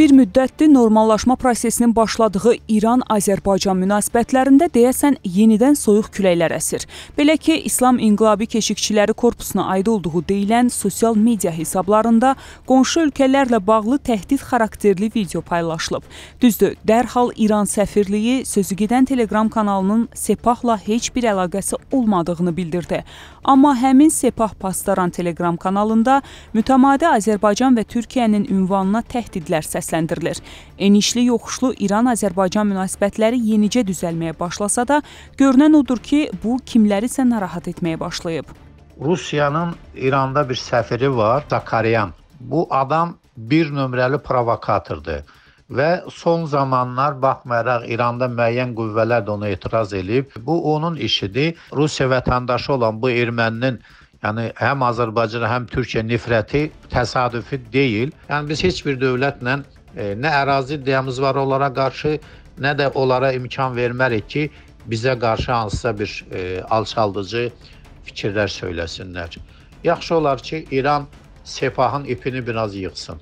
Bir müddətdir normallaşma prosesinin başladığı İran-Azərbaycan münasibətlərində deyəsən yenidən soyuq küləklər əsir. Belə ki, İslam İnqilabi Keşikçiləri Korpusuna aid olduğu deyilən sosial media hesablarında qonşu ölkələrlə bağlı təhdid xarakterli video paylaşılıb. Düzdür, dərhal İran səfirliyi sözü gedən Telegram kanalının Sepahla heç bir əlaqəsi olmadığını bildirdi. Amma həmin Sepah pastaran Telegram kanalında mütəmadi Azərbaycan və Türkiyənin ünvanına təhdidlər səslənib səsləndirir. Enişli yoxuşlu İran-Azərbaycan münasibətləri yenicə düzəlməyə başlasa da, görünən odur ki, bu kimlərisə narahat etməyə başlayıb. Rusiyanın İranda bir səfiri var, Zakaryan. Bu adam bir nömrəli provokatordur və son zamanlar baxmayaraq İranda müəyyən qüvvələr də ona etiraz eləyib. Bu onun işidir. Rusiya vətəndaşı olan bu erməninin Yəni həm Azərbaycan, həm Türkiyə nifrəti təsadüfi deyil. Yəni biz heç bir dövlətlə E, nə ərazi iddiamız var onlara qarşı, nə də onlara imkan vermərik ki, bizə qarşı hansısa bir e, alçaldıcı fikirlər söyləsinlər. Yaxşı olar ki, İran Sepahın ipini biraz yığsın.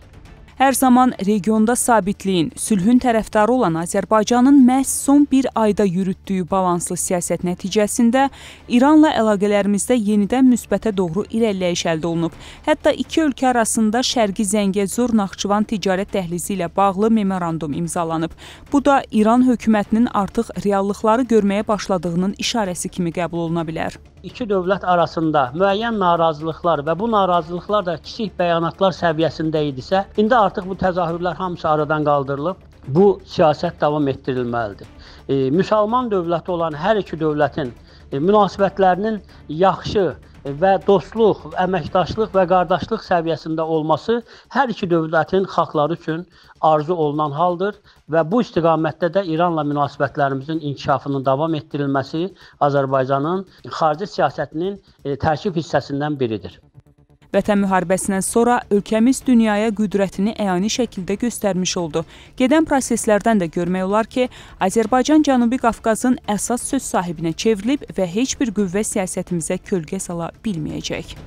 Hər zaman regionda sabitliyin, sülhün tərəfdarı olan Azərbaycanın məhz son bir ayda yürütdüyü balanslı siyasət nəticəsində İranla əlaqələrimizdə yenidən müsbətə doğru irəliləyiş əldə olunub. Hətta iki ölkə arasında Şərqi Zəngəzur-Naxçıvan ticarət dəhlizi ilə bağlı memorandum imzalanıb. Bu da İran hökumətinin artıq reallıqları görməyə başladığının işarəsi kimi qəbul oluna bilər. İki dövlət arasında müəyyən narazılıqlar və bu narazılıqlar da kiçik bəyanatlar səviyyəsində idisə, indi artıq bu təzahürlər hamısı aradan qaldırılıb. Bu siyasət davam etdirilməlidir. E, müsəlman dövləti olan hər iki dövlətin e, münasibətlərinin yaxşı e, və dostluq, əməkdaşlıq və qardaşlıq səviyyəsində olması hər iki dövlətin xalqları üçün arzu olunan haldır və bu istiqamətdə də İranla münasibətlərimizin inkişafının davam etdirilməsi Azərbaycanın xarici siyasətinin e, tərkib hissəsindən biridir. Vətən müharibəsindən sonra ölkəmiz dünyaya qüdrətini əyani şəkildə göstərmiş oldu. Gedən proseslərdən də görmək olar ki, Azərbaycan Cənubi Qafqazın əsas söz sahibinə çevrilib və heç bir qüvvə siyasətimizə kölgə sala bilməyəcək.